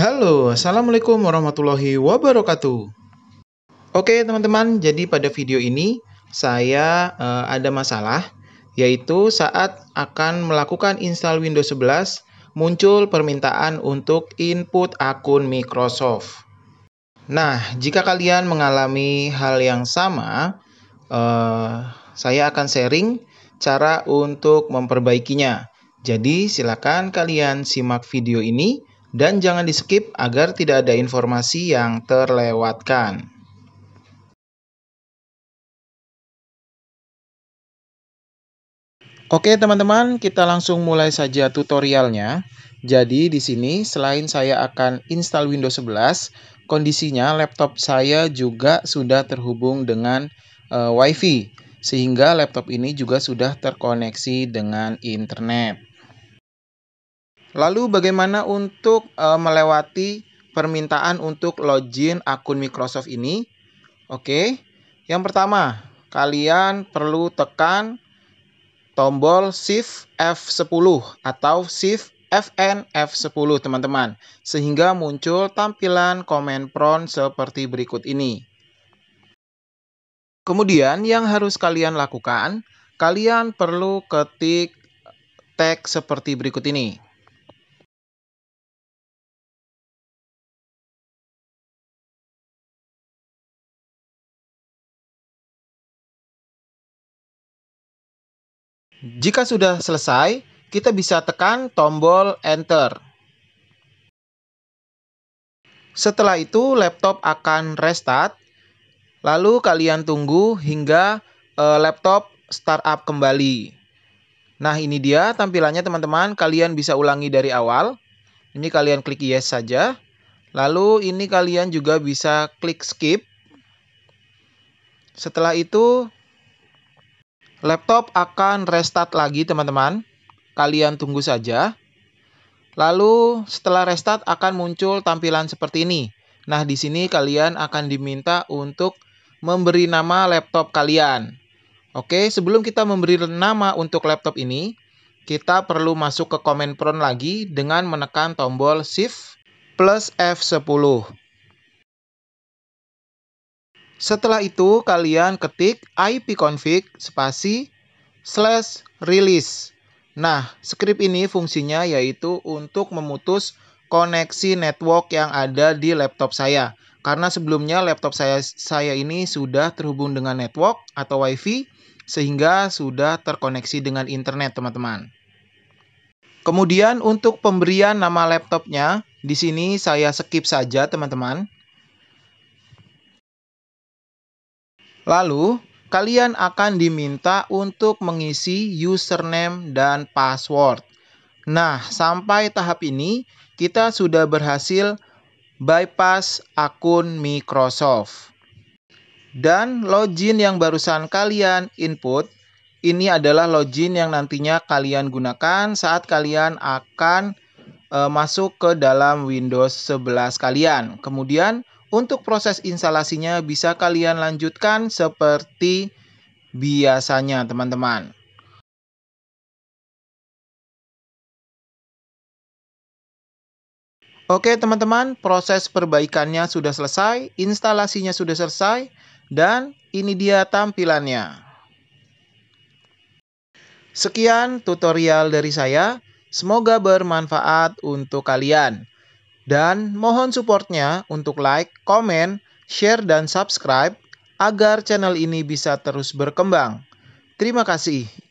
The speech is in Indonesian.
Halo, Assalamualaikum warahmatullahi wabarakatuh. Oke teman-teman, jadi pada video ini saya uh, ada masalah, yaitu saat akan melakukan install Windows 11, muncul permintaan untuk input akun Microsoft. Nah, jika kalian mengalami hal yang sama, uh, saya akan sharing cara untuk memperbaikinya. Jadi silakan kalian simak video ini dan jangan di-skip agar tidak ada informasi yang terlewatkan. Oke, teman-teman, kita langsung mulai saja tutorialnya. Jadi di sini selain saya akan install Windows 11, kondisinya laptop saya juga sudah terhubung dengan uh, eh, fi sehingga laptop ini juga sudah terkoneksi dengan internet. Lalu bagaimana untuk uh, melewati permintaan untuk login akun Microsoft ini? Oke. Yang pertama, kalian perlu tekan tombol Shift F10 atau Shift FN F10 teman-teman sehingga muncul tampilan command prompt seperti berikut ini. Kemudian yang harus kalian lakukan, kalian perlu ketik tag seperti berikut ini. Jika sudah selesai, kita bisa tekan tombol Enter. Setelah itu, laptop akan restart. Lalu kalian tunggu hingga uh, laptop startup kembali. Nah, ini dia tampilannya teman-teman. Kalian bisa ulangi dari awal. Ini kalian klik yes saja. Lalu ini kalian juga bisa klik skip. Setelah itu Laptop akan restart lagi teman-teman. Kalian tunggu saja. Lalu setelah restart akan muncul tampilan seperti ini. Nah, di sini kalian akan diminta untuk memberi nama laptop kalian. Oke, sebelum kita memberi nama untuk laptop ini, kita perlu masuk ke command prompt lagi dengan menekan tombol shift plus F10. Setelah itu kalian ketik ipconfig spasi slash release. Nah, script ini fungsinya yaitu untuk memutus koneksi network yang ada di laptop saya. Karena sebelumnya laptop saya saya ini sudah terhubung dengan network atau WiFi sehingga sudah terkoneksi dengan internet, teman-teman. Kemudian untuk pemberian nama laptopnya, di sini saya skip saja, teman-teman. Lalu, kalian akan diminta untuk mengisi username dan password. Nah, sampai tahap ini kita sudah berhasil bypass akun Microsoft. Dan login yang barusan kalian input ini adalah login yang nantinya kalian gunakan saat kalian akan eh, masuk ke dalam Windows 11 kalian. Kemudian untuk proses instalasinya bisa kalian lanjutkan seperti biasanya teman-teman. Oke teman-teman, proses perbaikannya sudah selesai, instalasinya sudah selesai, dan ini dia tampilannya. Sekian tutorial dari saya, semoga bermanfaat untuk kalian. Dan mohon supportnya untuk like, komen, share, dan subscribe agar channel ini bisa terus berkembang. Terima kasih.